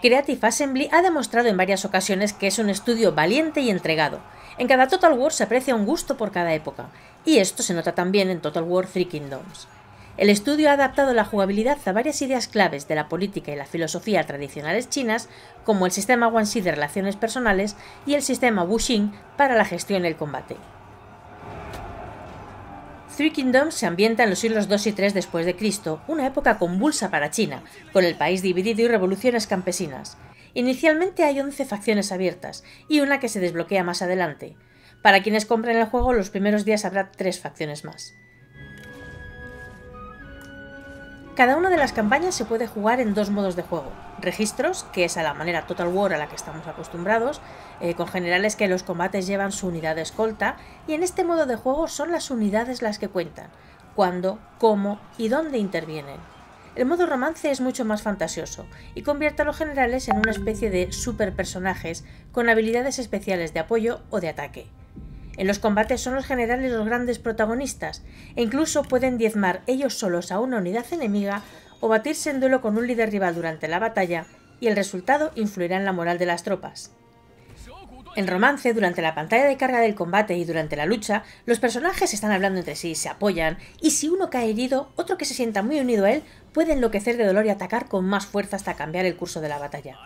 Creative Assembly ha demostrado en varias ocasiones que es un estudio valiente y entregado. En cada Total War se aprecia un gusto por cada época, y esto se nota también en Total War Three Kingdoms. El estudio ha adaptado la jugabilidad a varias ideas claves de la política y la filosofía tradicionales chinas, como el sistema Wanxi de relaciones personales y el sistema Wuxing para la gestión el combate. Three Kingdoms se ambienta en los siglos II y III después de Cristo, una época convulsa para China, con el país dividido y revoluciones campesinas. Inicialmente hay 11 facciones abiertas y una que se desbloquea más adelante. Para quienes compren el juego, los primeros días habrá tres facciones más. Cada una de las campañas se puede jugar en dos modos de juego. Registros, que es a la manera Total War a la que estamos acostumbrados, eh, con generales que en los combates llevan su unidad de escolta, y en este modo de juego son las unidades las que cuentan, cuándo, cómo y dónde intervienen. El modo romance es mucho más fantasioso y convierte a los generales en una especie de superpersonajes con habilidades especiales de apoyo o de ataque. En los combates son los generales los grandes protagonistas, e incluso pueden diezmar ellos solos a una unidad enemiga o batirse en duelo con un líder rival durante la batalla, y el resultado influirá en la moral de las tropas. En romance, durante la pantalla de carga del combate y durante la lucha, los personajes están hablando entre sí, se apoyan, y si uno cae herido, otro que se sienta muy unido a él puede enloquecer de dolor y atacar con más fuerza hasta cambiar el curso de la batalla.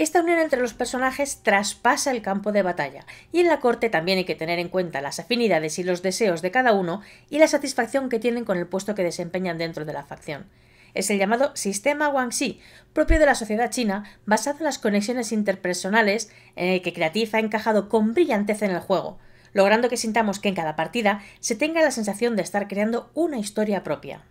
Esta unión entre los personajes traspasa el campo de batalla, y en la corte también hay que tener en cuenta las afinidades y los deseos de cada uno y la satisfacción que tienen con el puesto que desempeñan dentro de la facción. Es el llamado sistema Wangxi, propio de la sociedad china, basado en las conexiones interpersonales en el que Creative ha encajado con brillantez en el juego, logrando que sintamos que en cada partida se tenga la sensación de estar creando una historia propia.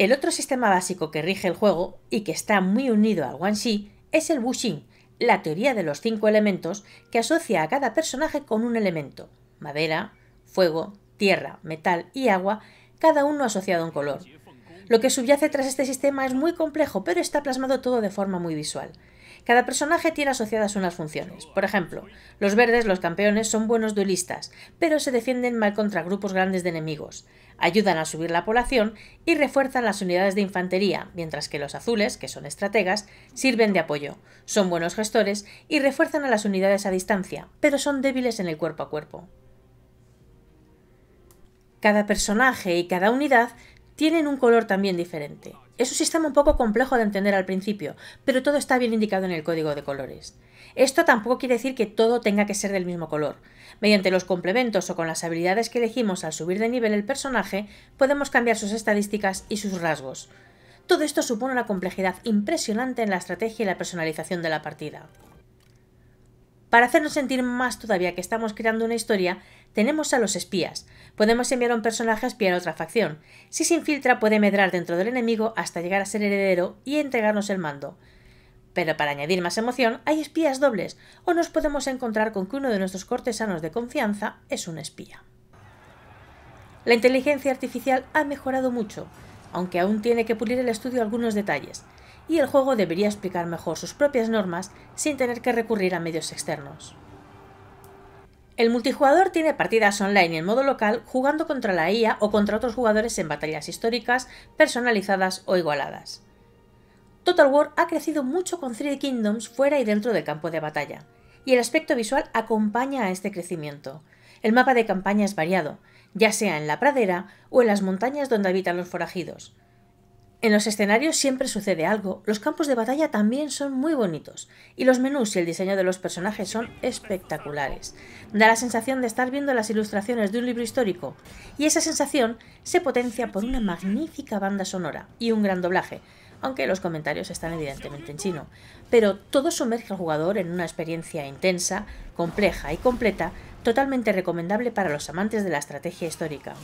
El otro sistema básico que rige el juego y que está muy unido al Wanshi, es el Wuxing, la teoría de los cinco elementos que asocia a cada personaje con un elemento: madera, fuego, tierra, metal y agua, cada uno asociado a un color. Lo que subyace tras este sistema es muy complejo, pero está plasmado todo de forma muy visual. Cada personaje tiene asociadas unas funciones. Por ejemplo, los verdes, los campeones, son buenos duelistas, pero se defienden mal contra grupos grandes de enemigos. Ayudan a subir la población y refuerzan las unidades de infantería, mientras que los azules, que son estrategas, sirven de apoyo. Son buenos gestores y refuerzan a las unidades a distancia, pero son débiles en el cuerpo a cuerpo. Cada personaje y cada unidad tienen un color también diferente. Es un sistema un poco complejo de entender al principio, pero todo está bien indicado en el código de colores. Esto tampoco quiere decir que todo tenga que ser del mismo color. Mediante los complementos o con las habilidades que elegimos al subir de nivel el personaje, podemos cambiar sus estadísticas y sus rasgos. Todo esto supone una complejidad impresionante en la estrategia y la personalización de la partida. Para hacernos sentir más todavía que estamos creando una historia, tenemos a los espías. Podemos enviar a un personaje a espiar a otra facción. Si se infiltra, puede medrar dentro del enemigo hasta llegar a ser heredero y entregarnos el mando. Pero para añadir más emoción, hay espías dobles, o nos podemos encontrar con que uno de nuestros cortesanos de confianza es un espía. La inteligencia artificial ha mejorado mucho, aunque aún tiene que pulir el estudio algunos detalles y el juego debería explicar mejor sus propias normas sin tener que recurrir a medios externos. El multijugador tiene partidas online en modo local jugando contra la IA e o contra otros jugadores en batallas históricas, personalizadas o igualadas. Total War ha crecido mucho con 3 Kingdoms fuera y dentro del campo de batalla, y el aspecto visual acompaña a este crecimiento. El mapa de campaña es variado, ya sea en la pradera o en las montañas donde habitan los forajidos, en los escenarios siempre sucede algo, los campos de batalla también son muy bonitos, y los menús y el diseño de los personajes son espectaculares. Da la sensación de estar viendo las ilustraciones de un libro histórico, y esa sensación se potencia por una magnífica banda sonora y un gran doblaje, aunque los comentarios están evidentemente en chino. Pero todo sumerge al jugador en una experiencia intensa, compleja y completa, totalmente recomendable para los amantes de la estrategia histórica.